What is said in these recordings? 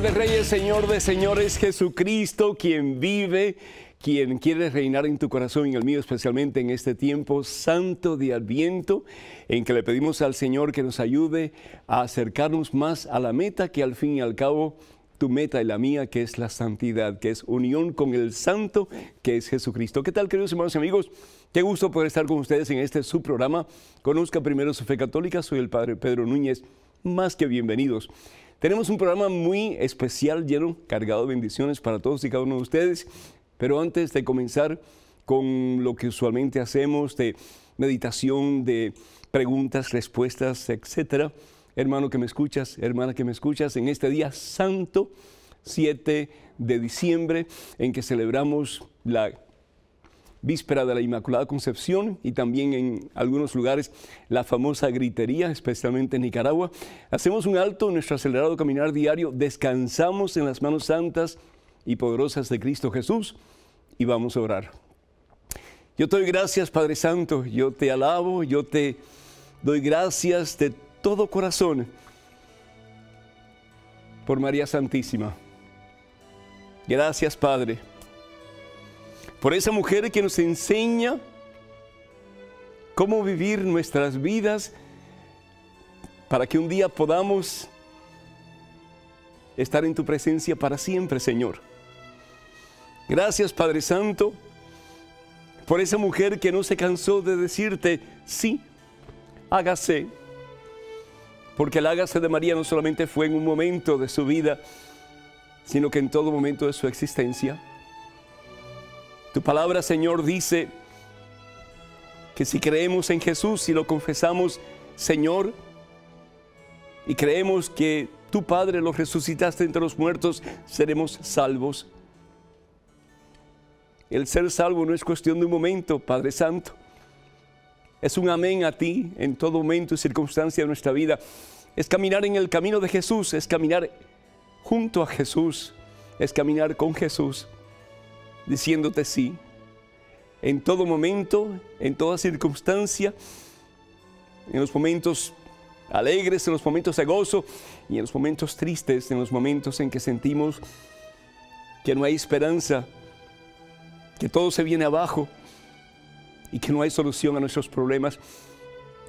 Rey de Reyes, Señor de Señores, Jesucristo, quien vive, quien quiere reinar en tu corazón y en el mío, especialmente en este tiempo santo de Adviento, en que le pedimos al Señor que nos ayude a acercarnos más a la meta que al fin y al cabo tu meta y la mía, que es la santidad, que es unión con el Santo, que es Jesucristo. ¿Qué tal, queridos hermanos y amigos? Qué gusto poder estar con ustedes en este su programa. Conozca primero su fe católica, soy el Padre Pedro Núñez. Más que bienvenidos. Tenemos un programa muy especial, lleno, cargado de bendiciones para todos y cada uno de ustedes. Pero antes de comenzar con lo que usualmente hacemos de meditación, de preguntas, respuestas, etcétera, hermano que me escuchas, hermana que me escuchas, en este día santo, 7 de diciembre, en que celebramos la víspera de la Inmaculada Concepción y también en algunos lugares la famosa gritería, especialmente en Nicaragua. Hacemos un alto en nuestro acelerado caminar diario, descansamos en las manos santas y poderosas de Cristo Jesús y vamos a orar. Yo te doy gracias, Padre Santo, yo te alabo, yo te doy gracias de todo corazón por María Santísima. Gracias, Padre por esa mujer que nos enseña cómo vivir nuestras vidas para que un día podamos estar en tu presencia para siempre, Señor. Gracias, Padre Santo, por esa mujer que no se cansó de decirte, sí, hágase. Porque el hágase de María no solamente fue en un momento de su vida, sino que en todo momento de su existencia. Tu palabra, Señor, dice que si creemos en Jesús, Y lo confesamos, Señor, y creemos que tu Padre lo resucitaste entre los muertos, seremos salvos. El ser salvo no es cuestión de un momento, Padre Santo. Es un amén a ti en todo momento y circunstancia de nuestra vida. Es caminar en el camino de Jesús, es caminar junto a Jesús, es caminar con Jesús diciéndote sí, en todo momento, en toda circunstancia, en los momentos alegres, en los momentos de gozo y en los momentos tristes, en los momentos en que sentimos que no hay esperanza, que todo se viene abajo y que no hay solución a nuestros problemas.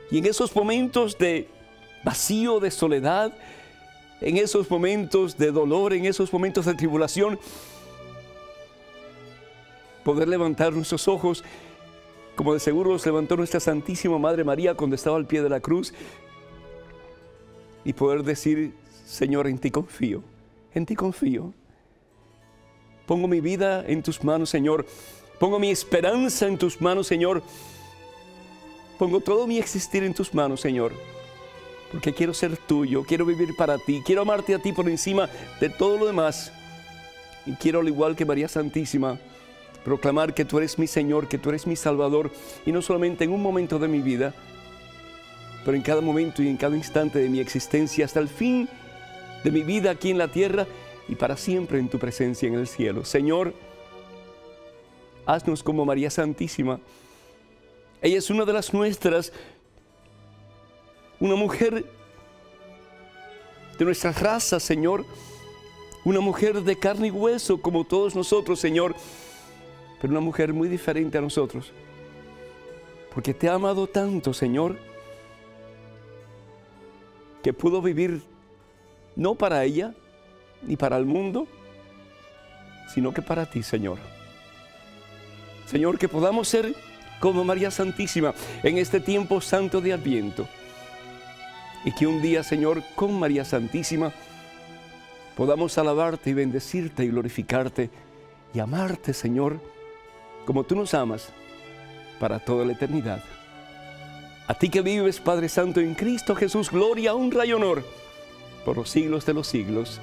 Y en esos momentos de vacío, de soledad, en esos momentos de dolor, en esos momentos de tribulación, poder levantar nuestros ojos, como de seguro los levantó nuestra Santísima Madre María cuando estaba al pie de la cruz, y poder decir, Señor, en ti confío, en ti confío. Pongo mi vida en tus manos, Señor. Pongo mi esperanza en tus manos, Señor. Pongo todo mi existir en tus manos, Señor. Porque quiero ser tuyo, quiero vivir para ti, quiero amarte a ti por encima de todo lo demás. Y quiero, al igual que María Santísima, proclamar que tú eres mi Señor, que tú eres mi Salvador, y no solamente en un momento de mi vida, pero en cada momento y en cada instante de mi existencia, hasta el fin de mi vida aquí en la tierra y para siempre en tu presencia en el cielo. Señor, haznos como María Santísima. Ella es una de las nuestras, una mujer de nuestra raza, Señor, una mujer de carne y hueso como todos nosotros, Señor pero una mujer muy diferente a nosotros. Porque te ha amado tanto, Señor, que pudo vivir no para ella ni para el mundo, sino que para ti, Señor. Señor, que podamos ser como María Santísima en este tiempo santo de Adviento. Y que un día, Señor, con María Santísima, podamos alabarte y bendecirte y glorificarte y amarte, Señor, como tú nos amas, para toda la eternidad. A ti que vives, Padre Santo, en Cristo Jesús, gloria, honra y honor por los siglos de los siglos.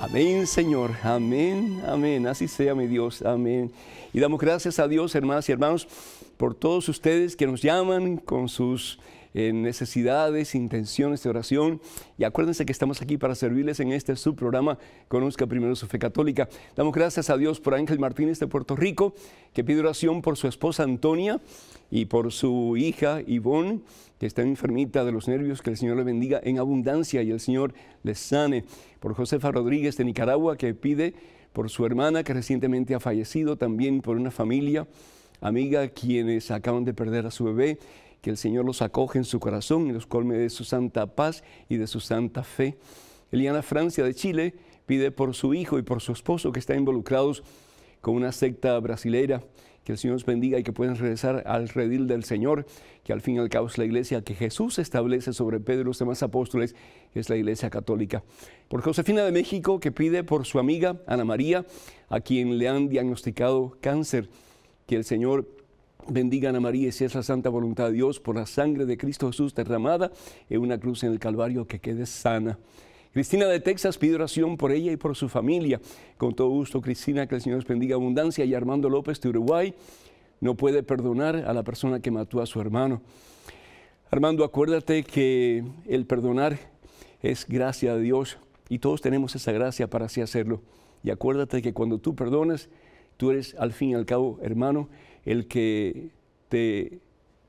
Amén, Señor. Amén, amén. Así sea, mi Dios. Amén. Y damos gracias a Dios, hermanas y hermanos, por todos ustedes que nos llaman con sus en eh, necesidades, intenciones de oración. Y acuérdense que estamos aquí para servirles en este subprograma Conozca Primero su Fe Católica. Damos gracias a Dios por Ángel Martínez de Puerto Rico, que pide oración por su esposa Antonia y por su hija Ivonne, que está enfermita de los nervios, que el Señor le bendiga en abundancia y el Señor les sane. Por Josefa Rodríguez de Nicaragua, que pide por su hermana que recientemente ha fallecido, también por una familia amiga quienes acaban de perder a su bebé que el Señor los acoge en su corazón y los colme de su santa paz y de su santa fe. Eliana Francia de Chile pide por su hijo y por su esposo que están involucrados con una secta brasilera. Que el Señor los bendiga y que puedan regresar al redil del Señor, que al fin y al cabo es la iglesia que Jesús establece sobre Pedro y los demás apóstoles, es la iglesia católica. Por Josefina de México, que pide por su amiga Ana María, a quien le han diagnosticado cáncer, que el Señor Bendigan a María, si es la santa voluntad de Dios, por la sangre de Cristo Jesús derramada en una cruz en el Calvario, que quede sana. Cristina de Texas pide oración por ella y por su familia. Con todo gusto, Cristina, que el Señor les bendiga abundancia. Y Armando López de Uruguay no puede perdonar a la persona que mató a su hermano. Armando, acuérdate que el perdonar es gracia de Dios y todos tenemos esa gracia para así hacerlo. Y acuérdate que cuando tú perdonas, tú eres al fin y al cabo hermano el que te,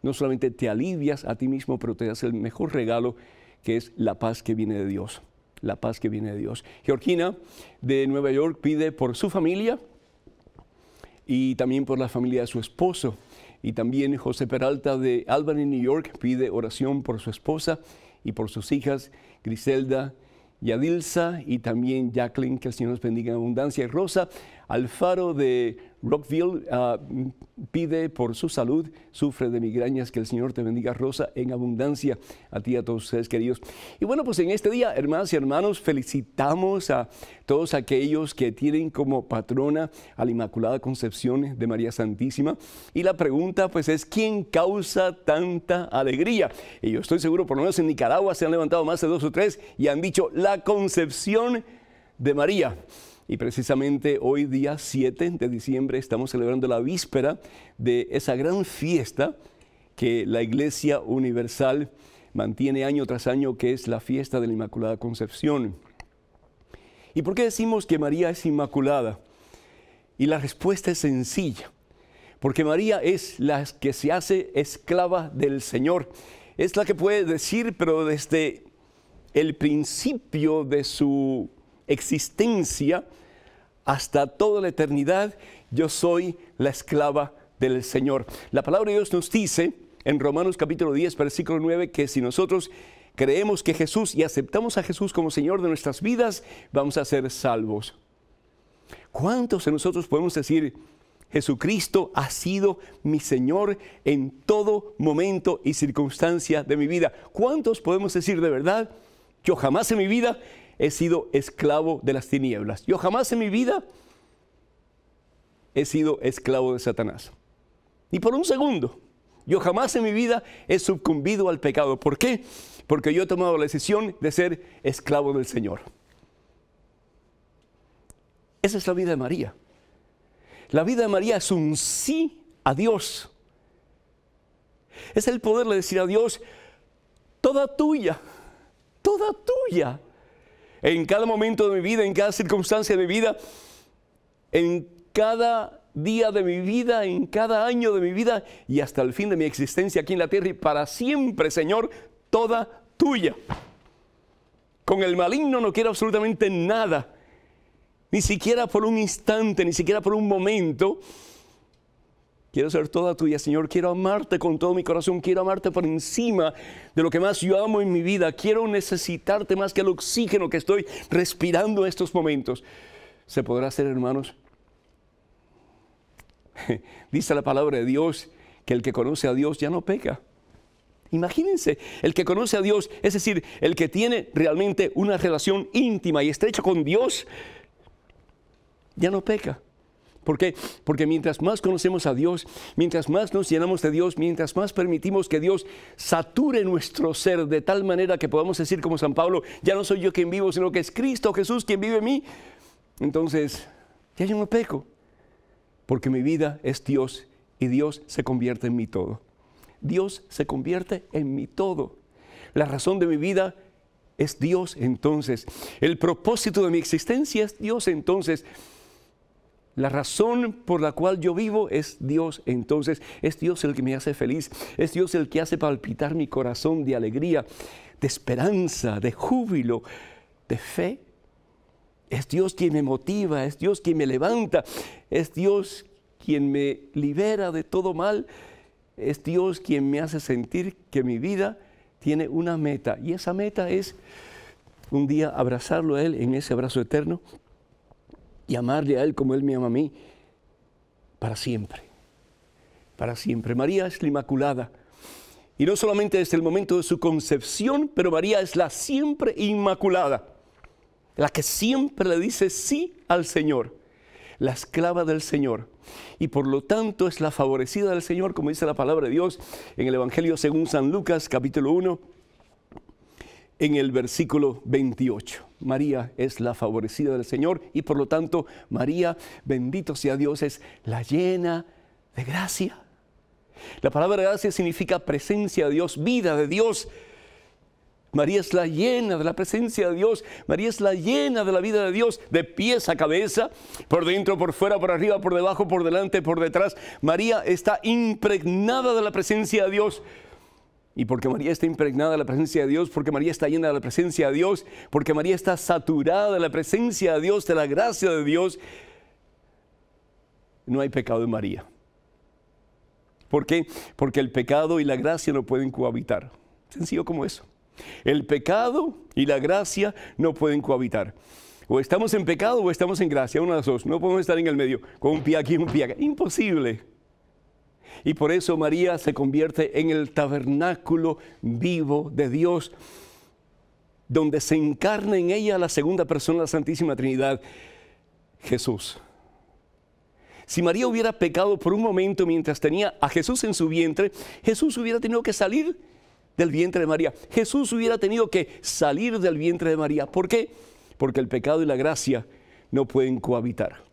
no solamente te alivias a ti mismo, pero te das el mejor regalo que es la paz que viene de Dios. La paz que viene de Dios. Georgina de Nueva York pide por su familia y también por la familia de su esposo. Y también José Peralta de Albany, New York, pide oración por su esposa y por sus hijas, Griselda, y Adilsa y también Jacqueline, que el Señor nos bendiga en abundancia. Rosa Alfaro de Rockville ah, pide por su salud, sufre de migrañas, que el Señor te bendiga, Rosa, en abundancia a ti y a todos ustedes queridos. Y bueno, pues en este día, hermanas y hermanos, felicitamos a todos aquellos que tienen como patrona a la Inmaculada Concepción de María Santísima. Y la pregunta pues es, ¿quién causa tanta alegría? Y yo estoy seguro, por lo menos en Nicaragua se han levantado más de dos o tres y han dicho, la Concepción de María y precisamente hoy día 7 de diciembre estamos celebrando la víspera de esa gran fiesta que la Iglesia Universal mantiene año tras año, que es la fiesta de la Inmaculada Concepción. ¿Y por qué decimos que María es inmaculada? Y la respuesta es sencilla, porque María es la que se hace esclava del Señor, es la que puede decir, pero desde el principio de su existencia, hasta toda la eternidad, yo soy la esclava del Señor. La palabra de Dios nos dice en Romanos capítulo 10, versículo 9, que si nosotros creemos que Jesús y aceptamos a Jesús como Señor de nuestras vidas, vamos a ser salvos. ¿Cuántos de nosotros podemos decir, Jesucristo ha sido mi Señor en todo momento y circunstancia de mi vida? ¿Cuántos podemos decir de verdad, yo jamás en mi vida he sido esclavo de las tinieblas. Yo jamás en mi vida he sido esclavo de Satanás. Ni por un segundo. Yo jamás en mi vida he sucumbido al pecado. ¿Por qué? Porque yo he tomado la decisión de ser esclavo del Señor. Esa es la vida de María. La vida de María es un sí a Dios. Es el poderle decir a Dios, toda tuya, toda tuya en cada momento de mi vida, en cada circunstancia de mi vida, en cada día de mi vida, en cada año de mi vida y hasta el fin de mi existencia aquí en la tierra y para siempre, Señor, toda tuya. Con el maligno no quiero absolutamente nada, ni siquiera por un instante, ni siquiera por un momento Quiero ser toda tuya, Señor. Quiero amarte con todo mi corazón. Quiero amarte por encima de lo que más yo amo en mi vida. Quiero necesitarte más que el oxígeno que estoy respirando en estos momentos. ¿Se podrá hacer, hermanos? Dice la palabra de Dios que el que conoce a Dios ya no peca. Imagínense, el que conoce a Dios, es decir, el que tiene realmente una relación íntima y estrecha con Dios, ya no peca. ¿Por qué? Porque mientras más conocemos a Dios, mientras más nos llenamos de Dios, mientras más permitimos que Dios sature nuestro ser de tal manera que podamos decir como San Pablo, ya no soy yo quien vivo, sino que es Cristo Jesús quien vive en mí, entonces ya yo no peco, porque mi vida es Dios y Dios se convierte en mi todo. Dios se convierte en mi todo. La razón de mi vida es Dios entonces. El propósito de mi existencia es Dios entonces. La razón por la cual yo vivo es Dios. Entonces es Dios el que me hace feliz, es Dios el que hace palpitar mi corazón de alegría, de esperanza, de júbilo, de fe. Es Dios quien me motiva, es Dios quien me levanta, es Dios quien me libera de todo mal, es Dios quien me hace sentir que mi vida tiene una meta. Y esa meta es un día abrazarlo a Él en ese abrazo eterno y amarle a Él como Él me ama a mí, para siempre, para siempre. María es la Inmaculada. Y no solamente desde el momento de su concepción, pero María es la siempre Inmaculada, la que siempre le dice sí al Señor, la esclava del Señor. Y por lo tanto es la favorecida del Señor, como dice la palabra de Dios en el Evangelio según San Lucas capítulo 1, en el versículo 28. María es la favorecida del Señor y por lo tanto María, bendito sea Dios, es la llena de gracia. La palabra gracia significa presencia de Dios, vida de Dios. María es la llena de la presencia de Dios. María es la llena de la vida de Dios, de pies a cabeza, por dentro, por fuera, por arriba, por debajo, por delante, por detrás. María está impregnada de la presencia de Dios. Y porque María está impregnada de la presencia de Dios, porque María está llena de la presencia de Dios, porque María está saturada de la presencia de Dios, de la gracia de Dios, no hay pecado en María. ¿Por qué? Porque el pecado y la gracia no pueden cohabitar. Sencillo como eso. El pecado y la gracia no pueden cohabitar. O estamos en pecado o estamos en gracia, una de las dos. No podemos estar en el medio, con un pie aquí y un pie acá. Imposible. Y por eso María se convierte en el tabernáculo vivo de Dios, donde se encarna en ella la segunda persona de la Santísima Trinidad, Jesús. Si María hubiera pecado por un momento mientras tenía a Jesús en su vientre, Jesús hubiera tenido que salir del vientre de María. Jesús hubiera tenido que salir del vientre de María. ¿Por qué? Porque el pecado y la gracia no pueden cohabitar.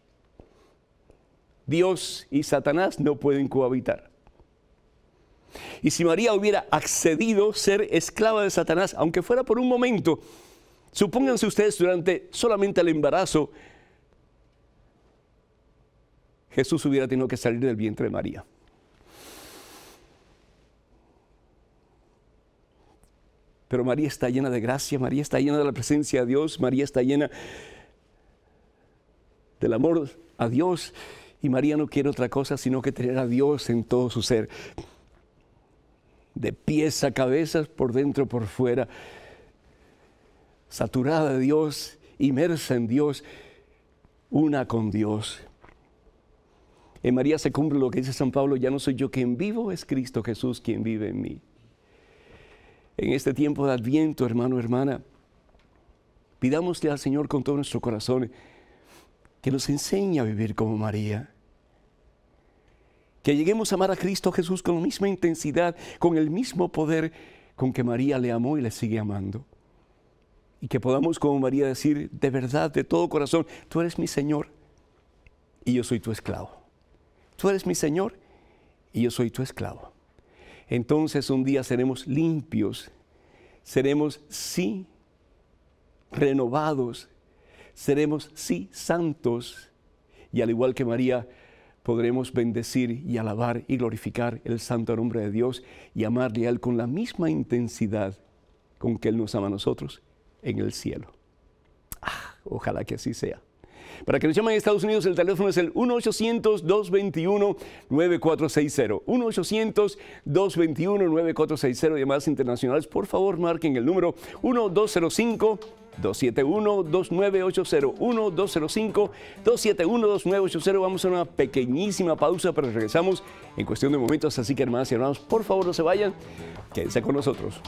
Dios y Satanás no pueden cohabitar. Y si María hubiera accedido ser esclava de Satanás, aunque fuera por un momento, supónganse ustedes durante solamente el embarazo, Jesús hubiera tenido que salir del vientre de María. Pero María está llena de gracia, María está llena de la presencia de Dios, María está llena del amor a Dios y María no quiere otra cosa sino que tener a Dios en todo su ser, de pies a cabezas, por dentro, por fuera, saturada de Dios, inmersa en Dios, una con Dios. En María se cumple lo que dice San Pablo, ya no soy yo quien vivo, es Cristo Jesús quien vive en mí. En este tiempo de adviento, hermano, hermana, pidámosle al Señor con todo nuestro corazón que nos enseña a vivir como María. Que lleguemos a amar a Cristo Jesús con la misma intensidad, con el mismo poder con que María le amó y le sigue amando. Y que podamos como María decir de verdad, de todo corazón, tú eres mi Señor y yo soy tu esclavo. Tú eres mi Señor y yo soy tu esclavo. Entonces un día seremos limpios, seremos sí renovados seremos sí santos y al igual que María podremos bendecir y alabar y glorificar el santo nombre de Dios y amarle a Él con la misma intensidad con que Él nos ama a nosotros en el cielo. Ah, ojalá que así sea. Para que nos llamen en Estados Unidos, el teléfono es el 1-800-221-9460. 1-800-221-9460 Llamadas internacionales, por favor marquen el número 1205 271-29801-205, 271-2980. Vamos a una pequeñísima pausa, pero regresamos en cuestión de momentos. Así que, hermanas y hermanos, por favor no se vayan, quédense con nosotros.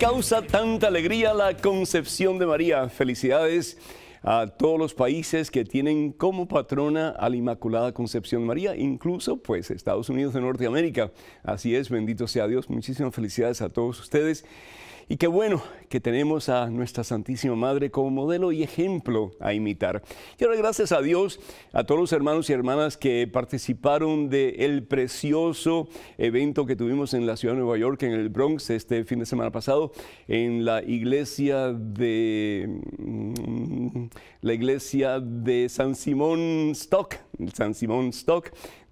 causa tanta alegría la concepción de María. Felicidades a todos los países que tienen como patrona a la Inmaculada Concepción María, incluso pues Estados Unidos de Norteamérica. Así es, bendito sea Dios. Muchísimas felicidades a todos ustedes. Y qué bueno que tenemos a nuestra Santísima Madre como modelo y ejemplo a imitar. Y ahora gracias a Dios, a todos los hermanos y hermanas que participaron del el precioso evento que tuvimos en la ciudad de Nueva York, en el Bronx, este fin de semana pasado, en la iglesia de, mm, la iglesia de San Simón Stock, San Simón Stock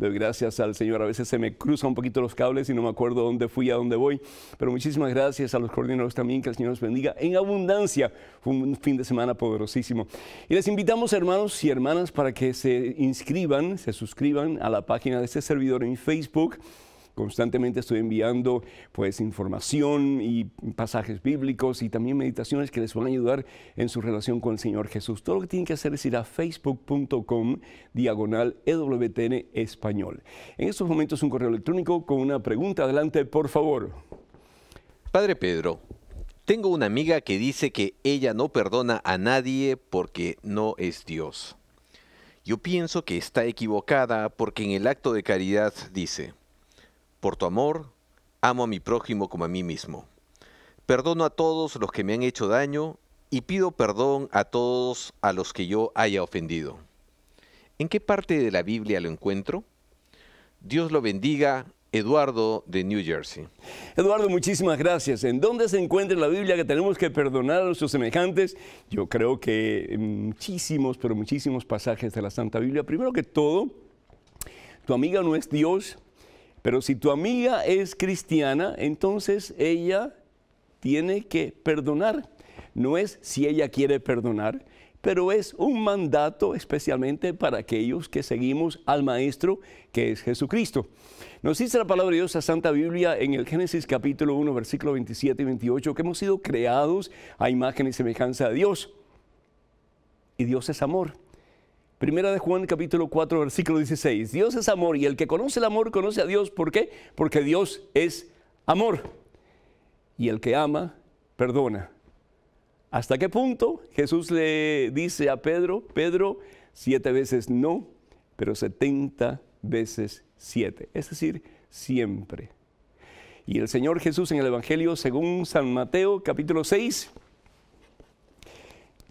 gracias al Señor. A veces se me cruzan un poquito los cables y no me acuerdo dónde fui, a dónde voy. Pero muchísimas gracias a los coordinadores también. Que el Señor los bendiga en abundancia. Fue un fin de semana poderosísimo. Y les invitamos, hermanos y hermanas, para que se inscriban, se suscriban a la página de este servidor en Facebook. Constantemente estoy enviando pues información y pasajes bíblicos y también meditaciones que les van a ayudar en su relación con el Señor Jesús. Todo lo que tienen que hacer es ir a facebook.com diagonal EWTN español. En estos momentos un correo electrónico con una pregunta. Adelante, por favor. Padre Pedro, tengo una amiga que dice que ella no perdona a nadie porque no es Dios. Yo pienso que está equivocada porque en el acto de caridad dice, por tu amor, amo a mi prójimo como a mí mismo. Perdono a todos los que me han hecho daño y pido perdón a todos a los que yo haya ofendido. ¿En qué parte de la Biblia lo encuentro? Dios lo bendiga, Eduardo de New Jersey. Eduardo, muchísimas gracias. ¿En dónde se encuentra la Biblia que tenemos que perdonar a nuestros semejantes? Yo creo que muchísimos, pero muchísimos pasajes de la Santa Biblia. Primero que todo, tu amiga no es Dios, pero si tu amiga es cristiana, entonces ella tiene que perdonar. No es si ella quiere perdonar, pero es un mandato especialmente para aquellos que seguimos al Maestro, que es Jesucristo. Nos dice la palabra de Dios a Santa Biblia en el Génesis capítulo 1, versículo 27 y 28, que hemos sido creados a imagen y semejanza de Dios. Y Dios es amor. Primera de Juan capítulo 4 versículo 16. Dios es amor y el que conoce el amor conoce a Dios. ¿Por qué? Porque Dios es amor. Y el que ama, perdona. ¿Hasta qué punto Jesús le dice a Pedro, Pedro, siete veces no, pero setenta veces siete? Es decir, siempre. Y el Señor Jesús en el Evangelio según San Mateo capítulo 6,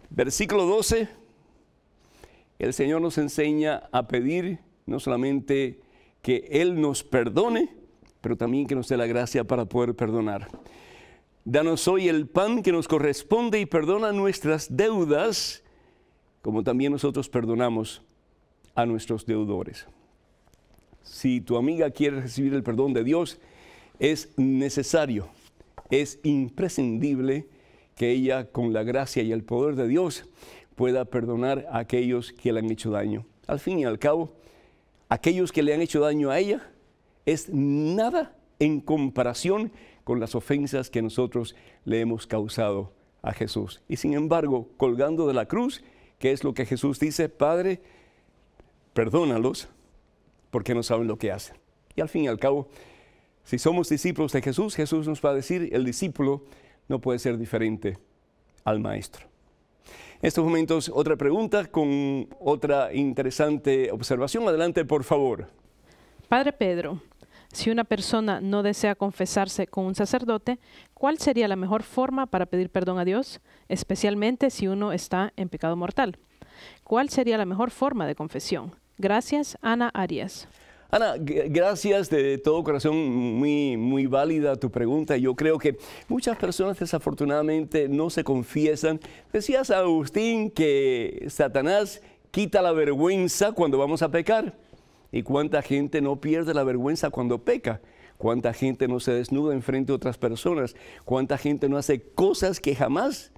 versículo 12 el Señor nos enseña a pedir no solamente que Él nos perdone, pero también que nos dé la gracia para poder perdonar. Danos hoy el pan que nos corresponde y perdona nuestras deudas, como también nosotros perdonamos a nuestros deudores. Si tu amiga quiere recibir el perdón de Dios, es necesario, es imprescindible que ella, con la gracia y el poder de Dios, pueda perdonar a aquellos que le han hecho daño. Al fin y al cabo, aquellos que le han hecho daño a ella es nada en comparación con las ofensas que nosotros le hemos causado a Jesús. Y sin embargo, colgando de la cruz, que es lo que Jesús dice, Padre, perdónalos porque no saben lo que hacen. Y al fin y al cabo, si somos discípulos de Jesús, Jesús nos va a decir, el discípulo no puede ser diferente al maestro. En estos momentos, otra pregunta con otra interesante observación. Adelante, por favor. Padre Pedro, si una persona no desea confesarse con un sacerdote, ¿cuál sería la mejor forma para pedir perdón a Dios, especialmente si uno está en pecado mortal? ¿Cuál sería la mejor forma de confesión? Gracias, Ana Arias. Ana, gracias de todo corazón, muy, muy válida tu pregunta. Yo creo que muchas personas desafortunadamente no se confiesan. Decías, Agustín, que Satanás quita la vergüenza cuando vamos a pecar. ¿Y cuánta gente no pierde la vergüenza cuando peca? ¿Cuánta gente no se desnuda frente de otras personas? ¿Cuánta gente no hace cosas que jamás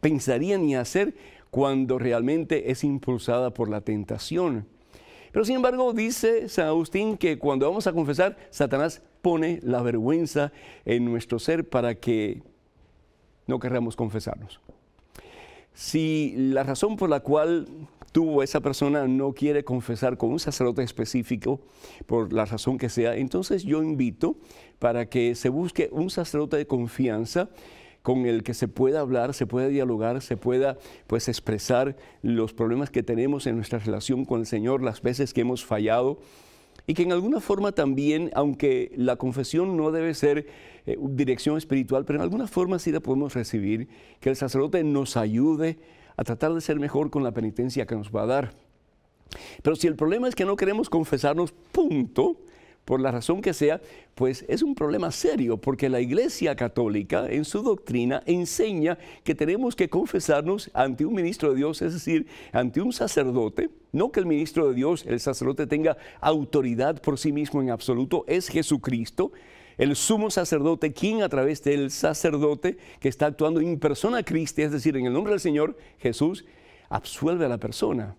pensaría ni hacer cuando realmente es impulsada por la tentación? Pero sin embargo dice San Agustín que cuando vamos a confesar, Satanás pone la vergüenza en nuestro ser para que no querramos confesarnos. Si la razón por la cual tuvo esa persona no quiere confesar con un sacerdote específico, por la razón que sea, entonces yo invito para que se busque un sacerdote de confianza con el que se pueda hablar, se pueda dialogar, se pueda pues expresar los problemas que tenemos en nuestra relación con el Señor, las veces que hemos fallado y que en alguna forma también, aunque la confesión no debe ser eh, dirección espiritual, pero en alguna forma sí la podemos recibir, que el sacerdote nos ayude a tratar de ser mejor con la penitencia que nos va a dar. Pero si el problema es que no queremos confesarnos, punto, por la razón que sea, pues es un problema serio, porque la Iglesia Católica en su doctrina enseña que tenemos que confesarnos ante un ministro de Dios, es decir, ante un sacerdote. No que el ministro de Dios, el sacerdote, tenga autoridad por sí mismo en absoluto, es Jesucristo el sumo sacerdote, quien a través del sacerdote que está actuando en persona Cristo, es decir, en el nombre del Señor Jesús, absuelve a la persona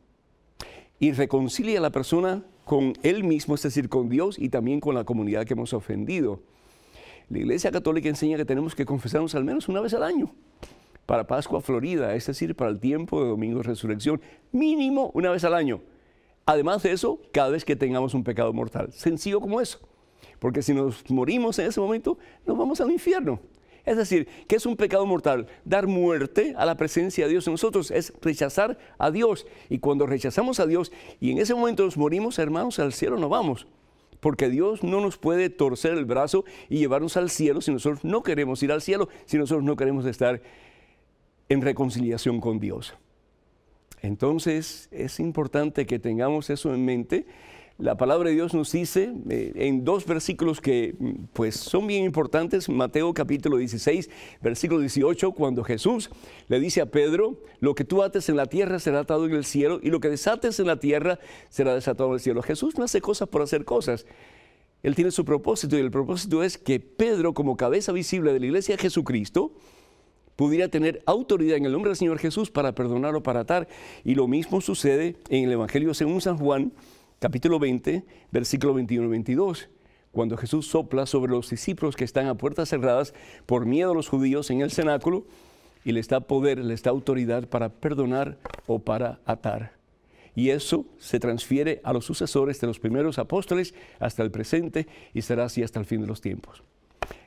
y reconcilia a la persona con él mismo, es decir, con Dios y también con la comunidad que hemos ofendido. La Iglesia Católica enseña que tenemos que confesarnos al menos una vez al año para Pascua Florida, es decir, para el tiempo de Domingo de Resurrección, mínimo una vez al año. Además de eso, cada vez que tengamos un pecado mortal, sencillo como eso. Porque si nos morimos en ese momento, nos vamos al infierno. Es decir, que es un pecado mortal. Dar muerte a la presencia de Dios en nosotros es rechazar a Dios. Y cuando rechazamos a Dios y en ese momento nos morimos, hermanos, al cielo no vamos. Porque Dios no nos puede torcer el brazo y llevarnos al cielo si nosotros no queremos ir al cielo, si nosotros no queremos estar en reconciliación con Dios. Entonces es importante que tengamos eso en mente la palabra de Dios nos dice eh, en dos versículos que mm, pues son bien importantes, Mateo capítulo 16, versículo 18, cuando Jesús le dice a Pedro, lo que tú ates en la tierra será atado en el cielo y lo que desates en la tierra será desatado en el cielo. Jesús no hace cosas por hacer cosas. Él tiene su propósito y el propósito es que Pedro, como cabeza visible de la iglesia de Jesucristo, pudiera tener autoridad en el nombre del Señor Jesús para perdonar o para atar. Y lo mismo sucede en el Evangelio según San Juan, capítulo 20, versículo 21 y 22, cuando Jesús sopla sobre los discípulos que están a puertas cerradas por miedo a los judíos en el cenáculo y les da poder, les da autoridad para perdonar o para atar. Y eso se transfiere a los sucesores de los primeros apóstoles hasta el presente y será así hasta el fin de los tiempos.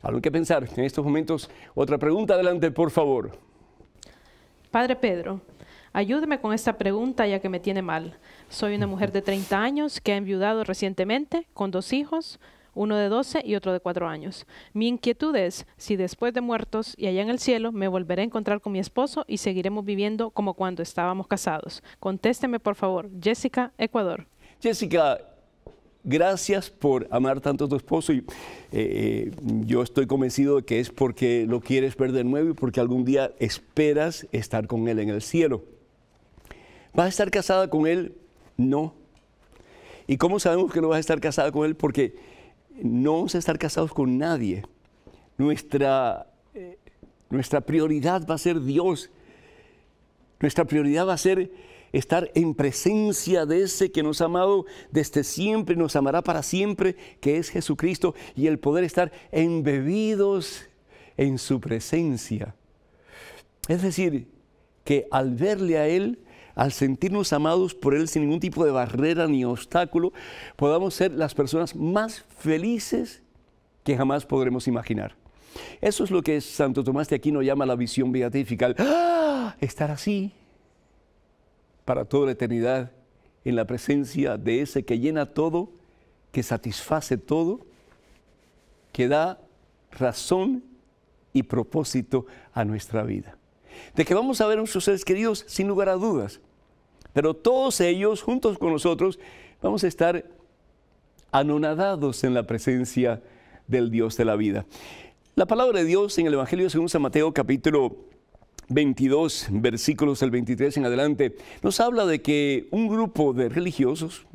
Algo que pensar en estos momentos. Otra pregunta adelante, por favor. Padre Pedro, ayúdeme con esta pregunta ya que me tiene mal. Soy una mujer de 30 años que ha enviudado recientemente con dos hijos, uno de 12 y otro de 4 años. Mi inquietud es si después de muertos y allá en el cielo me volveré a encontrar con mi esposo y seguiremos viviendo como cuando estábamos casados. Contésteme, por favor. Jessica, Ecuador. Jessica, gracias por amar tanto a tu esposo y eh, eh, yo estoy convencido de que es porque lo quieres ver de nuevo y porque algún día esperas estar con él en el cielo. Vas a estar casada con él no. ¿Y cómo sabemos que no vas a estar casada con Él? Porque no vamos a estar casados con nadie. Nuestra, eh, nuestra prioridad va a ser Dios. Nuestra prioridad va a ser estar en presencia de ese que nos ha amado desde siempre, nos amará para siempre, que es Jesucristo, y el poder estar embebidos en su presencia. Es decir, que al verle a Él al sentirnos amados por Él sin ningún tipo de barrera ni obstáculo, podamos ser las personas más felices que jamás podremos imaginar. Eso es lo que Santo Tomás de Aquino llama la visión beatífica, ¡Ah!, Estar así para toda la eternidad en la presencia de ese que llena todo, que satisface todo, que da razón y propósito a nuestra vida. De que vamos a ver a nuestros seres queridos sin lugar a dudas, pero todos ellos, juntos con nosotros, vamos a estar anonadados en la presencia del Dios de la vida. La palabra de Dios en el Evangelio según San Mateo capítulo 22, versículos del 23 en adelante, nos habla de que un grupo de religiosos,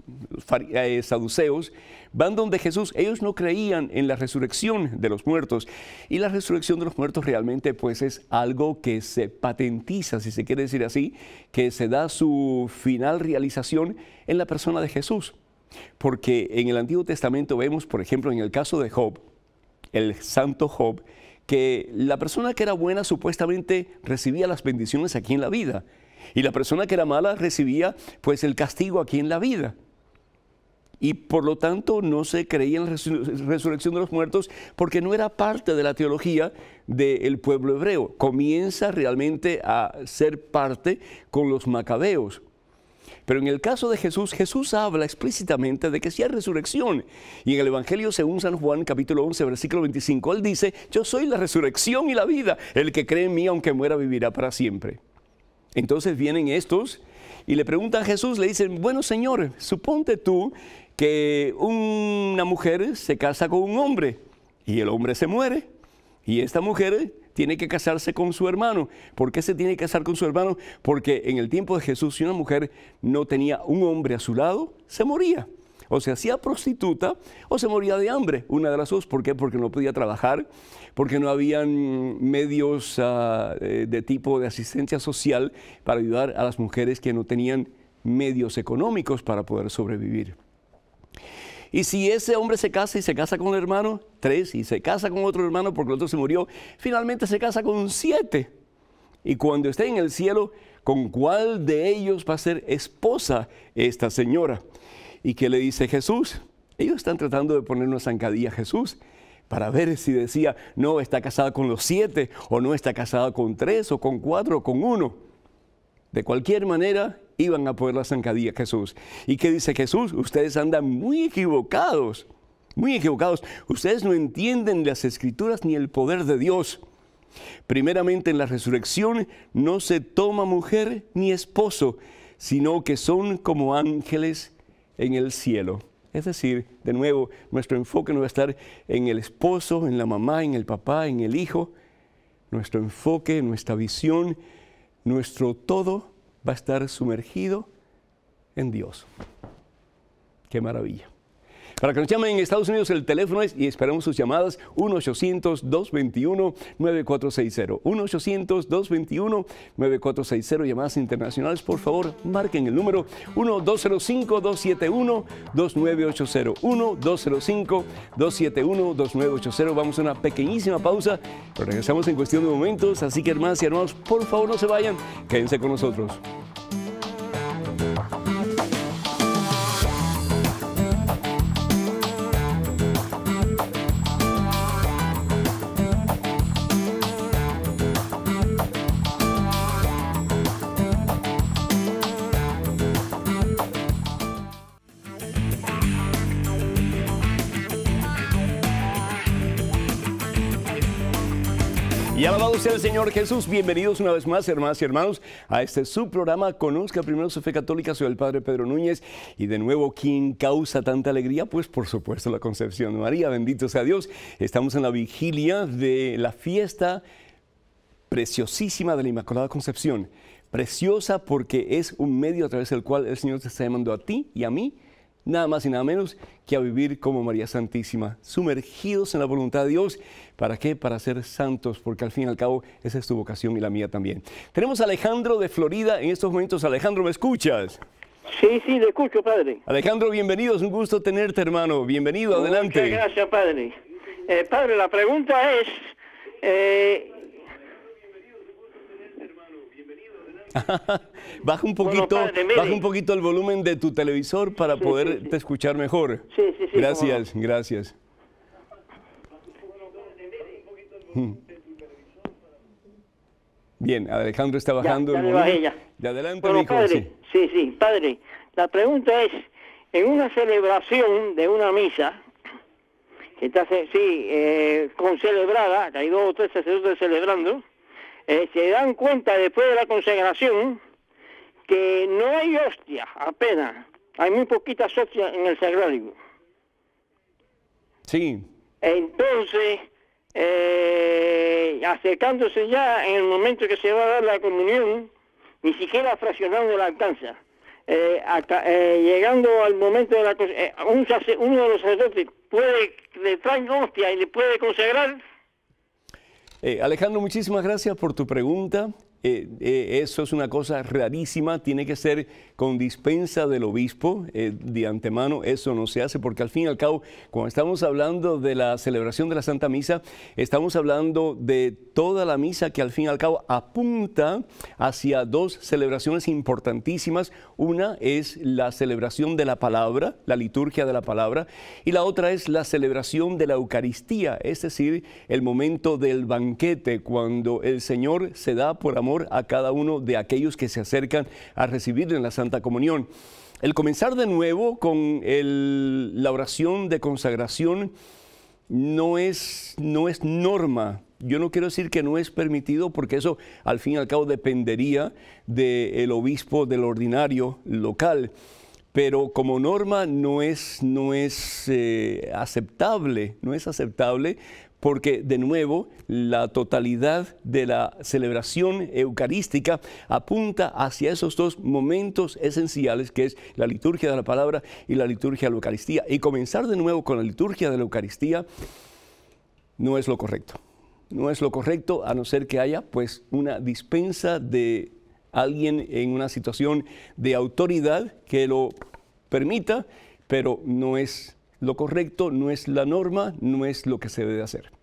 eh, saduceos, van donde Jesús. Ellos no creían en la resurrección de los muertos. Y la resurrección de los muertos realmente pues es algo que se patentiza, si se quiere decir así, que se da su final realización en la persona de Jesús. Porque en el Antiguo Testamento vemos, por ejemplo, en el caso de Job, el santo Job, que la persona que era buena supuestamente recibía las bendiciones aquí en la vida y la persona que era mala recibía pues el castigo aquí en la vida. Y por lo tanto no se creía en la resurrección de los muertos porque no era parte de la teología del pueblo hebreo. Comienza realmente a ser parte con los macabeos. Pero en el caso de Jesús, Jesús habla explícitamente de que si hay resurrección. Y en el Evangelio según San Juan, capítulo 11, versículo 25, él dice, yo soy la resurrección y la vida. El que cree en mí, aunque muera, vivirá para siempre. Entonces vienen estos y le preguntan a Jesús, le dicen, bueno Señor, suponte tú que una mujer se casa con un hombre y el hombre se muere y esta mujer tiene que casarse con su hermano. ¿Por qué se tiene que casar con su hermano? Porque en el tiempo de Jesús, si una mujer no tenía un hombre a su lado, se moría. O se hacía prostituta o se moría de hambre, una de las dos. ¿Por qué? Porque no podía trabajar, porque no habían medios ah, eh, de tipo de asistencia social para ayudar a las mujeres que no tenían medios económicos para poder sobrevivir. Y si ese hombre se casa y se casa con el hermano, tres, y se casa con otro hermano porque el otro se murió, finalmente se casa con siete. Y cuando esté en el cielo, ¿con cuál de ellos va a ser esposa esta señora? ¿Y qué le dice Jesús? Ellos están tratando de poner una zancadilla a Jesús para ver si decía, no, está casada con los siete, o no está casada con tres, o con cuatro, o con uno. De cualquier manera, iban a poder la zancadilla Jesús. ¿Y qué dice Jesús? Ustedes andan muy equivocados, muy equivocados. Ustedes no entienden las escrituras ni el poder de Dios. Primeramente en la resurrección no se toma mujer ni esposo, sino que son como ángeles en el cielo. Es decir, de nuevo, nuestro enfoque no va a estar en el esposo, en la mamá, en el papá, en el hijo. Nuestro enfoque, nuestra visión, nuestro todo va a estar sumergido en Dios. Qué maravilla. Para que nos llamen en Estados Unidos, el teléfono es, y esperamos sus llamadas, 1-800-221-9460. 1-800-221-9460. Llamadas internacionales, por favor, marquen el número 1-205-271-2980. 1-205-271-2980. Vamos a una pequeñísima pausa, pero regresamos en cuestión de momentos. Así que, hermanas y hermanos, por favor, no se vayan. Quédense con nosotros. el Señor Jesús. Bienvenidos una vez más, hermanas y hermanos, a este su programa Conozca Primero su Fe Católica. Soy el Padre Pedro Núñez y de nuevo, ¿quién causa tanta alegría? Pues por supuesto la Concepción de María. Bendito sea Dios. Estamos en la vigilia de la fiesta preciosísima de la Inmaculada Concepción. Preciosa porque es un medio a través del cual el Señor te está llamando a ti y a mí nada más y nada menos que a vivir como María Santísima, sumergidos en la voluntad de Dios. ¿Para qué? Para ser santos, porque al fin y al cabo esa es tu vocación y la mía también. Tenemos a Alejandro de Florida en estos momentos. Alejandro, ¿me escuchas? Sí, sí, le escucho, padre. Alejandro, bienvenido, es un gusto tenerte, hermano. Bienvenido, adelante. Muchas gracias, padre. Eh, padre, la pregunta es, eh, baja un poquito, un poquito el volumen de tu televisor para poderte escuchar mejor. Gracias, gracias. Bien, Alejandro está bajando el volumen. De adelante, sí, sí, padre. La pregunta es, en una celebración de una misa, que está, sí, eh, con celebrada, hay dos o tres sacerdotes celebrando, eh, se dan cuenta después de la consagración que no hay hostia, apenas. Hay muy poquitas hostias en el sagrario. Sí. Entonces, eh, acercándose ya en el momento que se va a dar la comunión, ni siquiera fraccionando la alcanza. Eh, llegando al momento de la un uno de los sacerdotes puede le trae hostia y le puede consagrar eh, Alejandro, muchísimas gracias por tu pregunta. Eh, eh, eso es una cosa rarísima, tiene que ser con dispensa del obispo, eh, de antemano eso no se hace, porque al fin y al cabo, cuando estamos hablando de la celebración de la Santa Misa, estamos hablando de toda la misa que al fin y al cabo apunta hacia dos celebraciones importantísimas. Una es la celebración de la palabra, la liturgia de la palabra, y la otra es la celebración de la Eucaristía, es decir, el momento del banquete, cuando el Señor se da por amor a cada uno de aquellos que se acercan a recibir en la Santa Comunión. El comenzar de nuevo con la oración de consagración no es, no es norma yo no quiero decir que no es permitido porque eso al fin y al cabo dependería del obispo del ordinario local, pero como norma no es, no es eh, aceptable, no es aceptable porque de nuevo la totalidad de la celebración eucarística apunta hacia esos dos momentos esenciales que es la liturgia de la palabra y la liturgia de la Eucaristía. Y comenzar de nuevo con la liturgia de la Eucaristía no es lo correcto. No es lo correcto a no ser que haya pues una dispensa de alguien en una situación de autoridad que lo permita, pero no es lo correcto, no es la norma, no es lo que se debe hacer.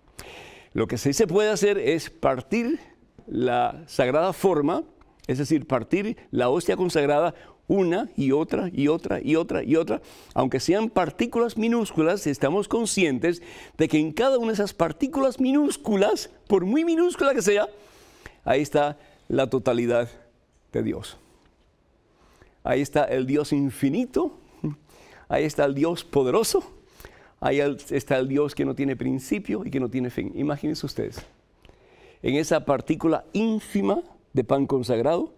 Lo que sí se puede hacer es partir la sagrada forma, es decir, partir la hostia consagrada una y otra y otra y otra y otra, aunque sean partículas minúsculas, estamos conscientes de que en cada una de esas partículas minúsculas, por muy minúscula que sea, ahí está la totalidad de Dios. Ahí está el Dios infinito, ahí está el Dios poderoso, ahí está el Dios que no tiene principio y que no tiene fin. Imagínense ustedes, en esa partícula ínfima de pan consagrado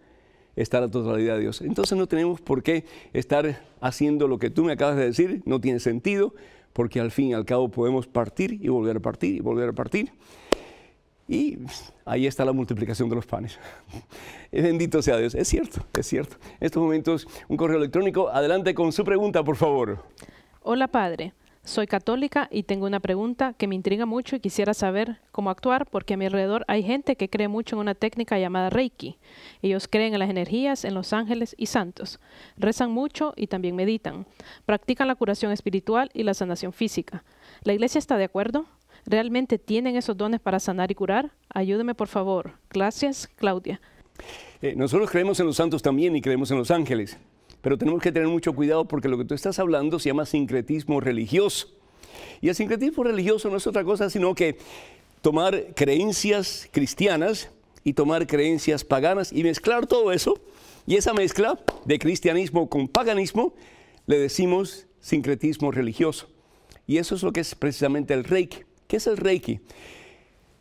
está la totalidad de Dios. Entonces no tenemos por qué estar haciendo lo que tú me acabas de decir, no tiene sentido, porque al fin y al cabo podemos partir y volver a partir y volver a partir. Y ahí está la multiplicación de los panes. Bendito sea Dios. Es cierto, es cierto. En estos momentos, un correo electrónico. Adelante con su pregunta, por favor. Hola, padre. Soy católica y tengo una pregunta que me intriga mucho y quisiera saber cómo actuar porque a mi alrededor hay gente que cree mucho en una técnica llamada Reiki. Ellos creen en las energías, en los ángeles y santos. Rezan mucho y también meditan. Practican la curación espiritual y la sanación física. ¿La iglesia está de acuerdo? ¿Realmente tienen esos dones para sanar y curar? Ayúdeme por favor. Gracias, Claudia. Eh, nosotros creemos en los santos también y creemos en los ángeles. Pero tenemos que tener mucho cuidado porque lo que tú estás hablando se llama sincretismo religioso. Y el sincretismo religioso no es otra cosa sino que tomar creencias cristianas y tomar creencias paganas y mezclar todo eso. Y esa mezcla de cristianismo con paganismo le decimos sincretismo religioso. Y eso es lo que es precisamente el reiki. ¿Qué es el reiki?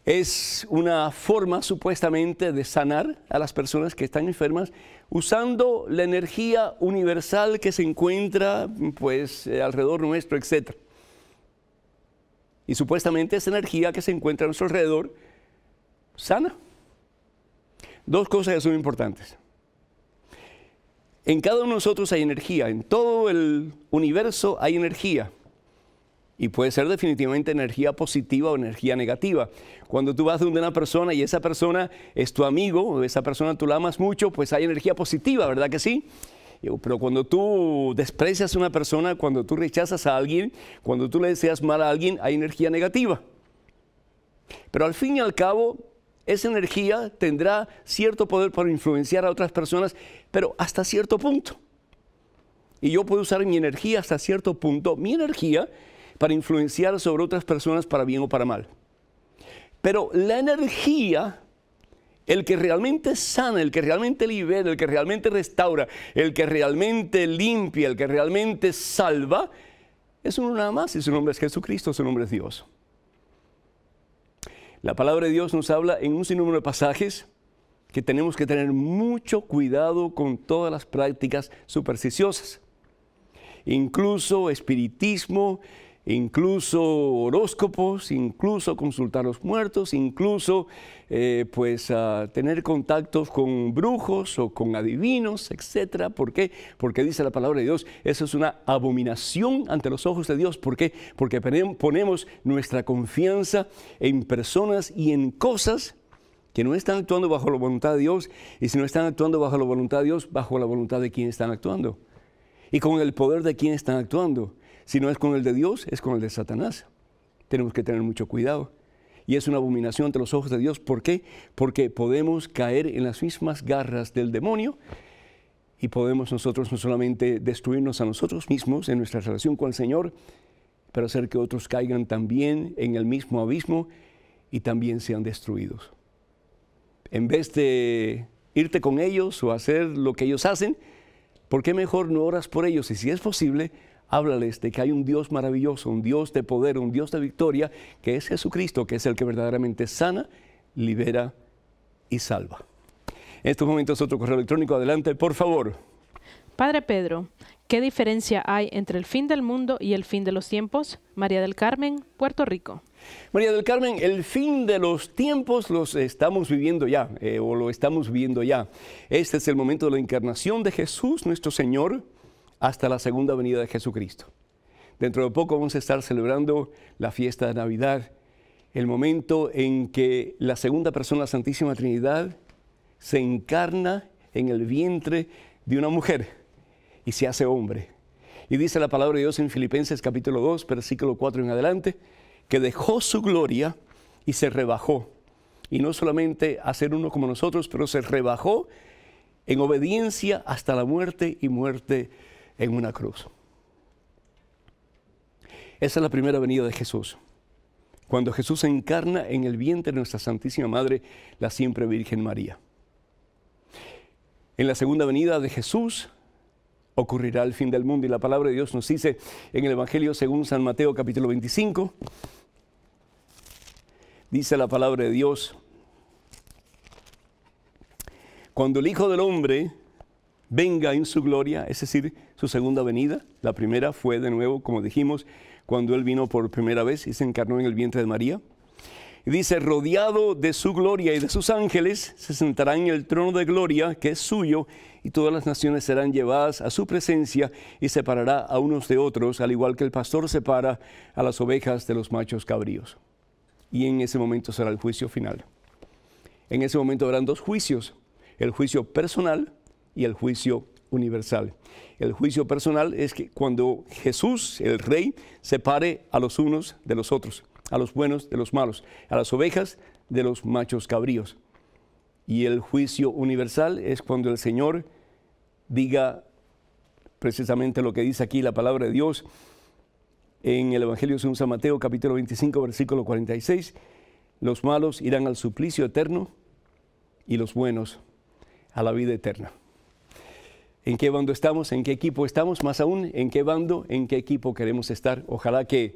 Es una forma supuestamente de sanar a las personas que están enfermas usando la energía universal que se encuentra pues eh, alrededor nuestro, etc. Y supuestamente esa energía que se encuentra a nuestro alrededor sana. Dos cosas que son importantes. En cada uno de nosotros hay energía, en todo el universo hay energía. Y puede ser definitivamente energía positiva o energía negativa. Cuando tú vas donde una persona y esa persona es tu amigo, o esa persona tú la amas mucho, pues hay energía positiva, ¿verdad que sí? Pero cuando tú desprecias a una persona, cuando tú rechazas a alguien, cuando tú le deseas mal a alguien, hay energía negativa. Pero al fin y al cabo, esa energía tendrá cierto poder para influenciar a otras personas, pero hasta cierto punto. Y yo puedo usar mi energía hasta cierto punto. Mi energía para influenciar sobre otras personas para bien o para mal. Pero la energía, el que realmente sana, el que realmente libera, el que realmente restaura, el que realmente limpia, el que realmente salva, es uno nada más y su nombre es Jesucristo, su nombre es Dios. La palabra de Dios nos habla en un sinnúmero de pasajes que tenemos que tener mucho cuidado con todas las prácticas supersticiosas, incluso espiritismo, incluso horóscopos, incluso consultar a los muertos, incluso eh, pues tener contactos con brujos o con adivinos, etcétera. ¿Por qué? Porque dice la palabra de Dios, eso es una abominación ante los ojos de Dios. ¿Por qué? Porque ponemos nuestra confianza en personas y en cosas que no están actuando bajo la voluntad de Dios, y si no están actuando bajo la voluntad de Dios, bajo la voluntad de quien están actuando, y con el poder de quien están actuando. Si no es con el de Dios, es con el de Satanás. Tenemos que tener mucho cuidado. Y es una abominación ante los ojos de Dios. ¿Por qué? Porque podemos caer en las mismas garras del demonio y podemos nosotros no solamente destruirnos a nosotros mismos en nuestra relación con el Señor, pero hacer que otros caigan también en el mismo abismo y también sean destruidos. En vez de irte con ellos o hacer lo que ellos hacen, ¿por qué mejor no oras por ellos? Y si es posible, háblales de que hay un Dios maravilloso, un Dios de poder, un Dios de victoria, que es Jesucristo, que es el que verdaderamente sana, libera y salva. En estos momentos otro correo electrónico, adelante, por favor. Padre Pedro, ¿qué diferencia hay entre el fin del mundo y el fin de los tiempos? María del Carmen, Puerto Rico. María del Carmen, el fin de los tiempos los estamos viviendo ya, eh, o lo estamos viviendo ya. Este es el momento de la encarnación de Jesús, nuestro Señor, hasta la segunda venida de Jesucristo. Dentro de poco vamos a estar celebrando la fiesta de Navidad, el momento en que la segunda persona, la Santísima Trinidad, se encarna en el vientre de una mujer y se hace hombre. Y dice la palabra de Dios en Filipenses capítulo 2, versículo 4 en adelante, que dejó su gloria y se rebajó. Y no solamente a ser uno como nosotros, pero se rebajó en obediencia hasta la muerte y muerte en una cruz. Esa es la primera venida de Jesús. Cuando Jesús se encarna en el vientre de nuestra Santísima Madre, la siempre Virgen María. En la segunda venida de Jesús ocurrirá el fin del mundo y la palabra de Dios nos dice en el Evangelio según San Mateo capítulo 25, dice la palabra de Dios, cuando el Hijo del Hombre venga en su gloria, es decir, su segunda venida. La primera fue de nuevo, como dijimos, cuando Él vino por primera vez y se encarnó en el vientre de María. Y dice, rodeado de su gloria y de sus ángeles, se sentará en el trono de gloria que es suyo, y todas las naciones serán llevadas a su presencia y separará a unos de otros, al igual que el pastor separa a las ovejas de los machos cabríos. Y en ese momento será el juicio final. En ese momento habrán dos juicios, el juicio personal y el juicio universal. El juicio personal es que cuando Jesús, el Rey, separe a los unos de los otros, a los buenos de los malos, a las ovejas de los machos cabríos. Y el juicio universal es cuando el Señor diga precisamente lo que dice aquí la palabra de Dios en el Evangelio según San Mateo capítulo 25 versículo 46, los malos irán al suplicio eterno y los buenos a la vida eterna en qué bando estamos, en qué equipo estamos, más aún en qué bando, en qué equipo queremos estar. Ojalá que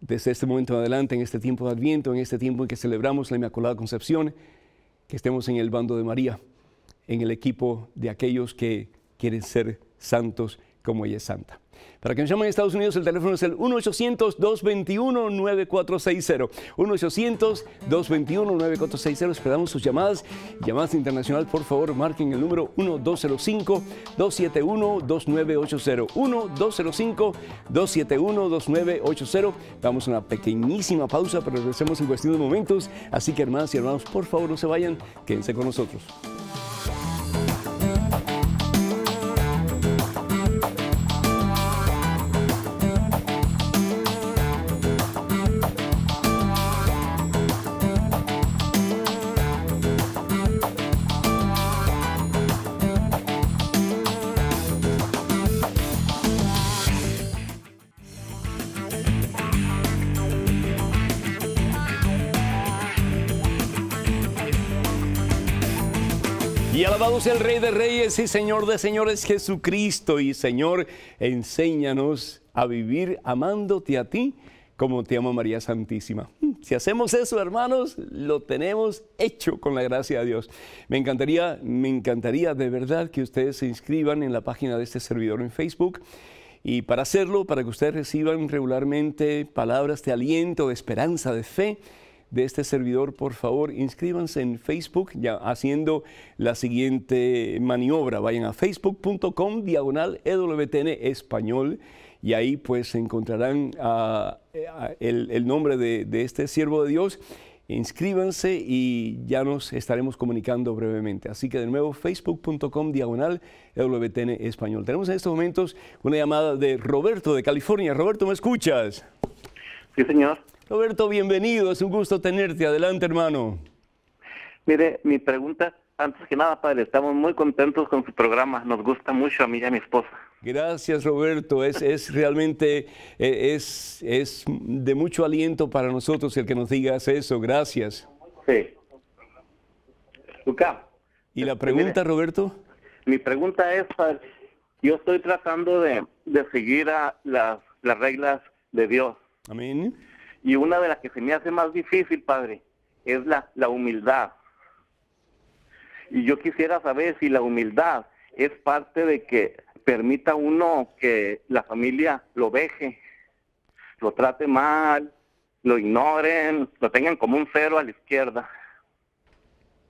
desde este momento en adelante, en este tiempo de Adviento, en este tiempo en que celebramos la Inmaculada Concepción, que estemos en el bando de María, en el equipo de aquellos que quieren ser santos como ella es santa. Para que nos llamen en Estados Unidos, el teléfono es el 1-800-221-9460. 1-800-221-9460. Esperamos sus llamadas. Llamadas internacionales, por favor, marquen el número 1-205-271-2980. 1-205-271-2980. Damos una pequeñísima pausa, pero regresemos en cuestión de momentos. Así que, hermanas y hermanos, por favor, no se vayan. Quédense con nosotros. el Rey de Reyes y Señor de Señores Jesucristo. Y Señor, enséñanos a vivir amándote a ti como te ama María Santísima. Si hacemos eso, hermanos, lo tenemos hecho con la gracia de Dios. Me encantaría, me encantaría de verdad que ustedes se inscriban en la página de este servidor en Facebook. Y para hacerlo, para que ustedes reciban regularmente palabras de aliento, de esperanza, de fe, de este servidor, por favor, inscríbanse en Facebook ya haciendo la siguiente maniobra. Vayan a facebook.com diagonal EWTN español y ahí pues encontrarán ah, eh, el, nombre de, este siervo de Dios inscríbanse y ya nos estaremos comunicando brevemente. Así que de nuevo, facebook.com diagonal EWTN español. Tenemos en estos momentos una llamada de Roberto de California. Roberto, ¿me escuchas? Sí, señor. Roberto, bienvenido, es un gusto tenerte. Adelante, hermano. Mire, mi pregunta, antes que nada, padre, estamos muy contentos con su programa. Nos gusta mucho a mí y a mi esposa. Gracias, Roberto. Es, es realmente e, es, es de mucho aliento para nosotros el que nos digas eso. Gracias. Sí. Luca. ¿Y la este, pregunta, Roberto? Mi pregunta es, padre, yo estoy tratando de, seguir a las, las reglas de Dios. Amén y una de las que se me hace más difícil, padre, es la, la humildad. Y yo quisiera saber si la humildad es parte de que permita uno que la familia lo veje, lo trate mal, lo ignoren, lo tengan como un cero a la izquierda.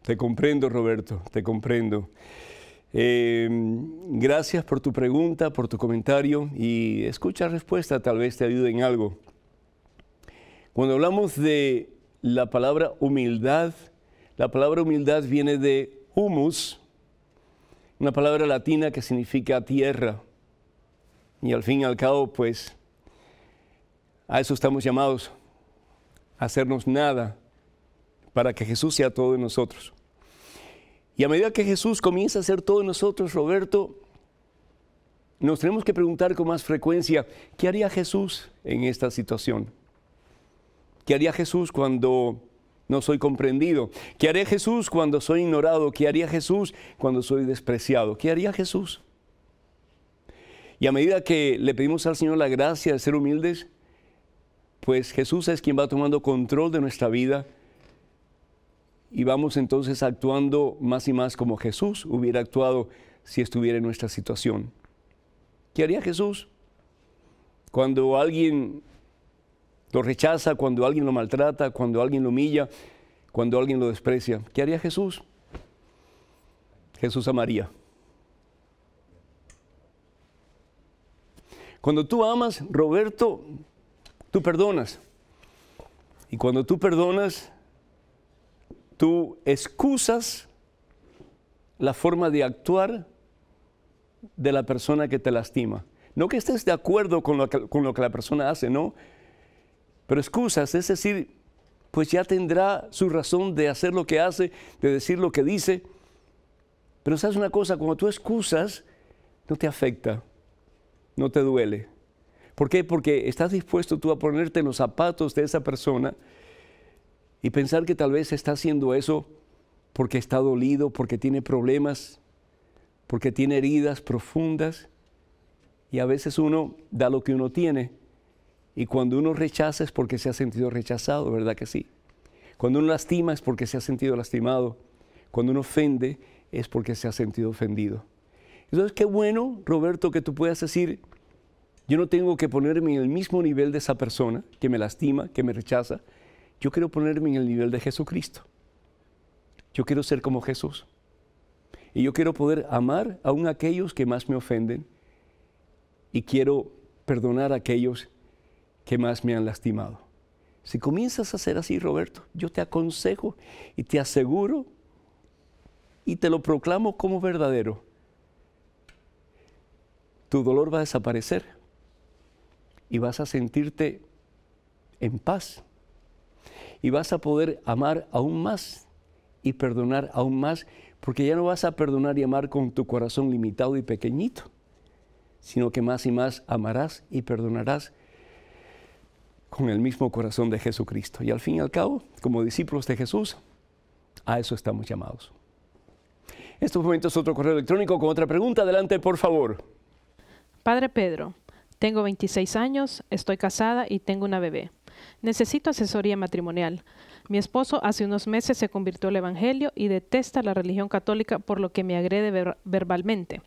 Te comprendo, Roberto, te comprendo. Em, gracias por tu pregunta, por tu comentario y escucha respuesta, tal vez te ayude en algo. Cuando hablamos de la palabra humildad, la palabra humildad viene de humus, una palabra latina que significa tierra. Y al fin y al cabo, pues, a eso estamos llamados, a hacernos nada para que Jesús sea todo en nosotros. Y a medida que Jesús comienza a ser todo en nosotros, Roberto, nos tenemos que preguntar con más frecuencia, ¿qué haría Jesús en esta situación? ¿Qué haría Jesús cuando no soy comprendido? ¿Qué haría Jesús cuando soy ignorado? ¿Qué haría Jesús cuando soy despreciado? ¿Qué haría Jesús? Y a medida que le pedimos al Señor la gracia de ser humildes, pues Jesús es quien va tomando control de nuestra vida y vamos entonces actuando más y más como Jesús hubiera actuado si estuviera en nuestra situación. ¿Qué haría Jesús? Cuando alguien lo rechaza cuando alguien lo maltrata, cuando alguien lo humilla, cuando alguien lo desprecia. ¿Qué haría Jesús? Jesús amaría. Cuando tú amas, Roberto, tú perdonas. Y cuando tú perdonas, tú excusas la forma de actuar de la persona que te lastima. No que estés de acuerdo con lo que, con lo que la persona hace, no, pero excusas, es decir, pues ya tendrá su razón de hacer lo que hace, de decir lo que dice. Pero sabes una cosa, cuando tú excusas, no te afecta, no te duele. ¿Por qué? Porque estás dispuesto tú a ponerte en los zapatos de esa persona y pensar que tal vez está haciendo eso porque está dolido, porque tiene problemas, porque tiene heridas profundas. Y a veces uno da lo que uno tiene y cuando uno rechaza es porque se ha sentido rechazado, ¿verdad que sí? Cuando uno lastima es porque se ha sentido lastimado. Cuando uno ofende es porque se ha sentido ofendido. Entonces, qué bueno, Roberto, que tú puedas decir, yo no tengo que ponerme en el mismo nivel de esa persona que me lastima, que me rechaza. Yo quiero ponerme en el nivel de Jesucristo. Yo quiero ser como Jesús. Y yo quiero poder amar aún a aquellos que más me ofenden. Y quiero perdonar a aquellos que más me han lastimado. Si comienzas a hacer así, Roberto, yo te aconsejo y te aseguro y te lo proclamo como verdadero. Tu dolor va a desaparecer y vas a sentirte en paz y vas a poder amar aún más y perdonar aún más, porque ya no vas a perdonar y amar con tu corazón limitado y pequeñito, sino que más y más amarás y perdonarás con el mismo corazón de Jesucristo. Y al fin y al cabo, como discípulos de Jesús, a eso estamos llamados. En estos momentos otro correo electrónico con otra pregunta. Adelante, por favor. Padre Pedro, tengo 26 años, estoy casada y tengo una bebé. Necesito asesoría matrimonial. Mi esposo hace unos meses se convirtió al Evangelio y detesta la religión católica por lo que me agrede verbalmente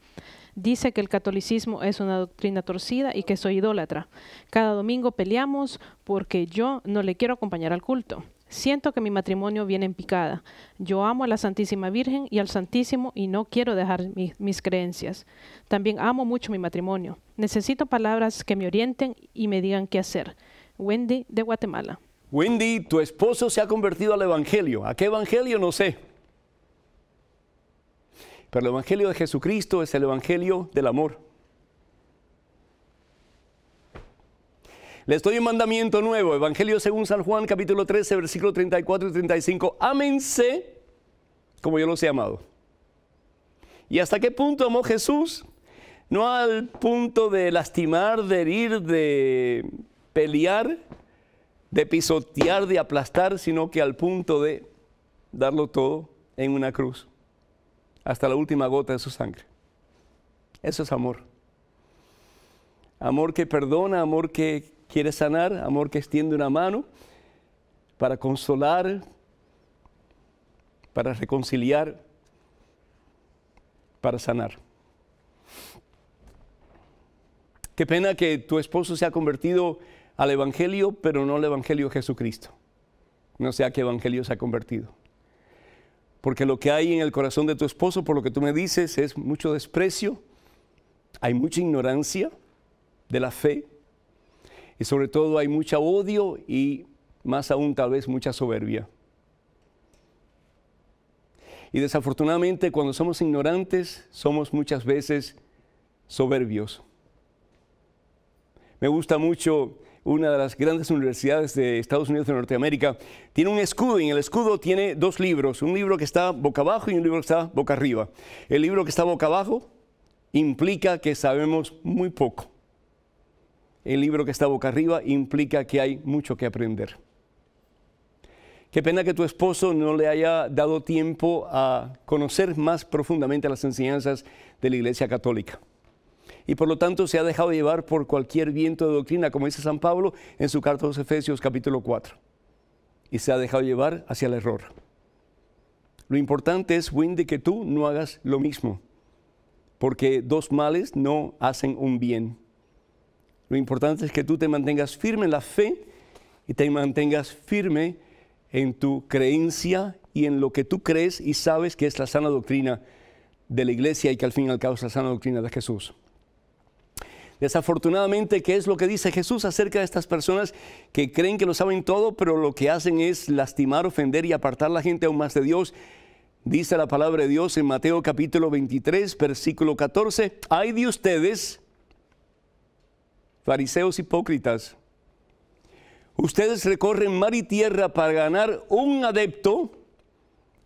dice que el catolicismo es una doctrina torcida y que soy idólatra. Cada domingo peleamos porque yo no le quiero acompañar al culto. Siento que mi matrimonio viene en picada. Yo amo a la Santísima Virgen y al Santísimo y no quiero dejar mis creencias. También amo mucho mi matrimonio. Necesito palabras que me orienten y me digan qué hacer. Wendy de Guatemala. Wendy, tu esposo se ha convertido al Evangelio. ¿A qué Evangelio? No sé. Pero el Evangelio de Jesucristo es el Evangelio del amor. Les doy un mandamiento nuevo, Evangelio según San Juan capítulo 13, versículo 34 y 35. Ámense como yo los he amado. ¿Y hasta qué punto amó Jesús? No al punto de lastimar, de herir, de pelear, de pisotear, de aplastar, sino que al punto de darlo todo en una cruz hasta la última gota de su sangre. Eso es amor. Amor que perdona, amor que quiere sanar, amor que extiende una mano para consolar, para reconciliar, para sanar. Qué pena que tu esposo se ha convertido al Evangelio, pero no al Evangelio Jesucristo. No sé a qué Evangelio se ha convertido. Porque lo que hay en el corazón de tu esposo, por lo que tú me dices, es mucho desprecio, hay mucha ignorancia de la fe y sobre todo hay mucho odio y más aún tal vez mucha soberbia. Y desafortunadamente cuando somos ignorantes somos muchas veces soberbios. Me gusta mucho una de las grandes universidades de Estados Unidos de Norteamérica, tiene un escudo y en el escudo tiene dos libros, un libro que está boca abajo y un libro que está boca arriba. El libro que está boca abajo implica que sabemos muy poco. El libro que está boca arriba implica que hay mucho que aprender. Qué pena que tu esposo no le haya dado tiempo a conocer más profundamente las enseñanzas de la Iglesia Católica y por lo tanto se ha dejado llevar por cualquier viento de doctrina, como dice San Pablo en su carta a los Efesios capítulo 4. Y se ha dejado llevar hacia el error. Lo importante es, Windy, que tú no hagas lo mismo, porque dos males no hacen un bien. Lo importante es que tú te mantengas firme en la fe y te mantengas firme en tu creencia y en lo que tú crees y sabes que es la sana doctrina de la iglesia y que al fin y al cabo es la sana doctrina de Jesús. Desafortunadamente, ¿qué es lo que dice Jesús acerca de estas personas que creen que lo saben todo, pero lo que hacen es lastimar, ofender y apartar a la gente aún más de Dios? Dice la palabra de Dios en Mateo capítulo 23, versículo 14, hay de ustedes, fariseos hipócritas, ustedes recorren mar y tierra para ganar un adepto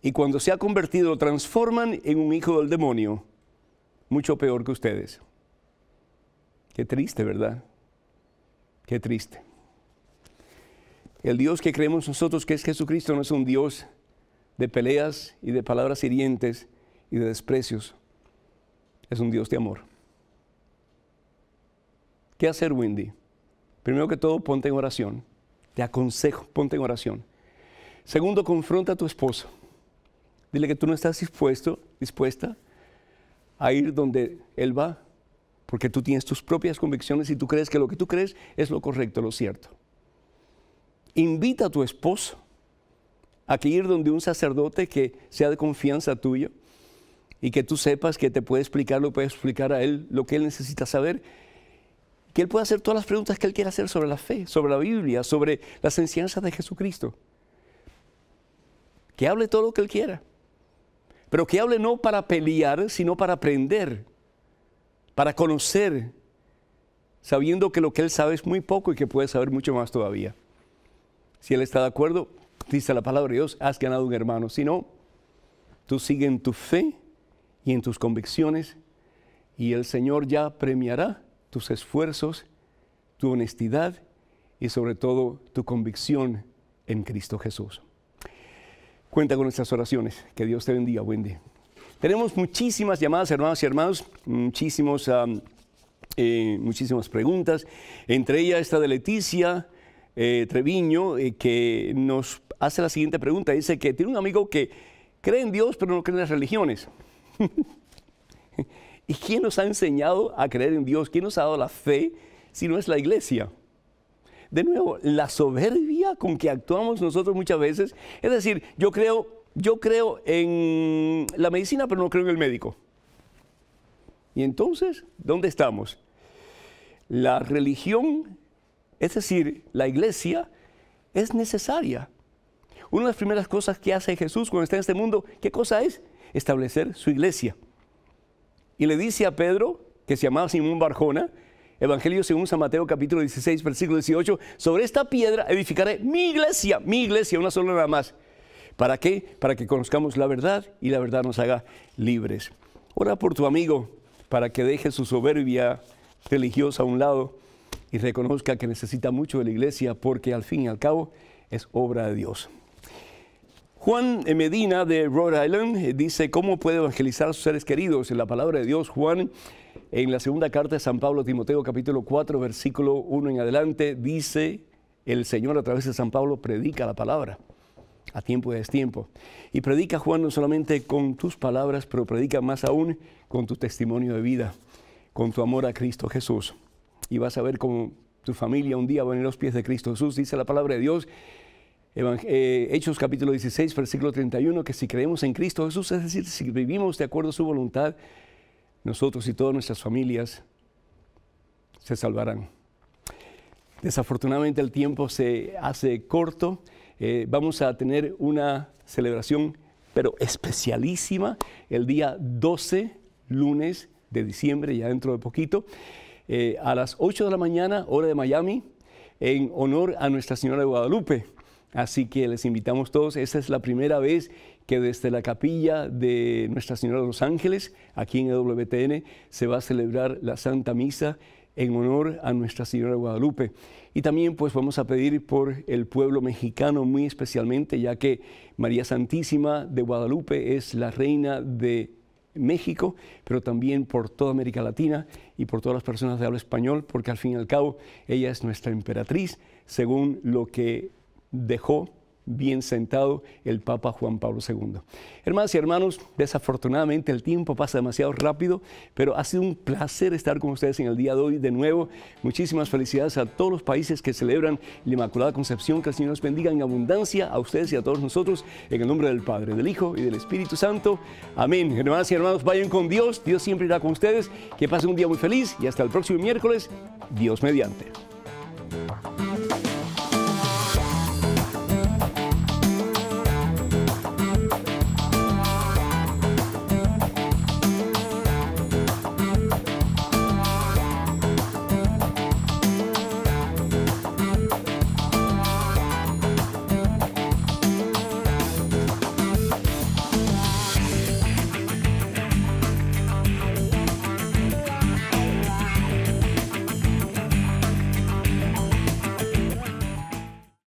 y cuando se ha convertido lo transforman en un hijo del demonio, mucho peor que ustedes. Qué triste, ¿verdad? Qué triste. El Dios que creemos nosotros que es Jesucristo no es un Dios de peleas y de palabras hirientes y de desprecios. Es un Dios de amor. ¿Qué hacer, Wendy? Primero que todo, ponte en oración. Te aconsejo, ponte en oración. Segundo, confronta a tu esposo. Dile que tú no estás dispuesta a ir donde él va porque tú tienes tus propias convicciones y tú crees que lo que tú crees es lo correcto, lo cierto. Invita a tu esposo a que ir donde un sacerdote que sea de confianza tuyo y que tú sepas que te puede explicar, lo puede explicar a él, lo que él necesita saber, que él pueda hacer todas las preguntas que él quiera hacer sobre la fe, sobre la Biblia, sobre las enseñanzas de Jesucristo. Que hable todo lo que él quiera, pero que hable no para pelear, sino para aprender para conocer, sabiendo que lo que Él sabe es muy poco y que puede saber mucho más todavía. Si Él está de acuerdo, dice la palabra de Dios, has ganado un hermano. Si no, tú sigue en tu fe y en tus convicciones y el Señor ya premiará tus esfuerzos, tu honestidad y sobre todo tu convicción en Cristo Jesús. Cuenta con nuestras oraciones. Que Dios te bendiga, Wendy. Tenemos muchísimas llamadas, hermanos y hermanos, muchísimos, eh, muchísimas preguntas, entre ellas esta de Leticia eh, Treviño, eh, que nos hace la siguiente pregunta. Dice que tiene un amigo que cree en Dios, pero no cree en las religiones. ¿Y quién nos ha enseñado a creer en Dios? ¿Quién nos ha dado la fe si no es la iglesia? De nuevo, la soberbia con que actuamos nosotros muchas veces. Es decir, yo creo yo creo en la medicina, pero no creo en el médico. Y entonces, ¿dónde estamos? La religión, es decir, la iglesia, es necesaria. Una de las primeras cosas que hace Jesús cuando está en este mundo, ¿qué cosa es? Establecer su iglesia. Y le dice a Pedro, que se llamaba Simón Barjona, Evangelio según San Mateo capítulo 16, versículo 18, sobre esta piedra edificaré mi iglesia, mi iglesia, una sola nada más. ¿Para qué? Para que conozcamos la verdad y la verdad nos haga libres. Ora por tu amigo para que deje su soberbia religiosa a un lado y reconozca que necesita mucho de la iglesia porque al fin y al cabo es obra de Dios. Juan Medina de Rhode Island dice cómo puede evangelizar a sus seres queridos. En la palabra de Dios, Juan, en la segunda carta de San Pablo a Timoteo, capítulo 4, versículo 1 en adelante, dice, el Señor a través de San Pablo predica la palabra a tiempo y destiempo. Y predica, Juan, no solamente con tus palabras, pero predica más aún con tu testimonio de vida, con tu amor a Cristo Jesús. Y vas a ver cómo tu familia un día va a venir los pies de Cristo Jesús. Dice la palabra de Dios, eh, Hechos capítulo 16, versículo 31, que si creemos en Cristo Jesús, es decir, si vivimos de acuerdo a su voluntad, nosotros y todas nuestras familias se salvarán. Desafortunadamente el tiempo se hace corto. Eh, vamos a tener una celebración, pero especialísima, el día 12, lunes de diciembre, ya dentro de poquito, eh, a las 8 de la mañana, hora de Miami, en honor a Nuestra Señora de Guadalupe. Así que les invitamos todos, esta es la primera vez que desde la capilla de Nuestra Señora de los Ángeles, aquí en e WTN, se va a celebrar la Santa Misa en honor a Nuestra Señora de Guadalupe. Y también pues vamos a pedir por el pueblo mexicano muy especialmente, ya que María Santísima de Guadalupe es la reina de México, pero también por toda América Latina y por todas las personas de habla español, porque al fin y al cabo ella es nuestra emperatriz, según lo que dejó bien sentado el Papa Juan Pablo II. Hermanas y hermanos, desafortunadamente el tiempo pasa demasiado rápido, pero ha sido un placer estar con ustedes en el día de hoy de nuevo. Muchísimas felicidades a todos los países que celebran la Inmaculada Concepción, que el Señor los bendiga en abundancia a ustedes y a todos nosotros, en el nombre del Padre, del Hijo y del Espíritu Santo. Amén. Hermanas y hermanos, vayan con Dios, Dios siempre irá con ustedes, que pasen un día muy feliz y hasta el próximo miércoles, Dios mediante.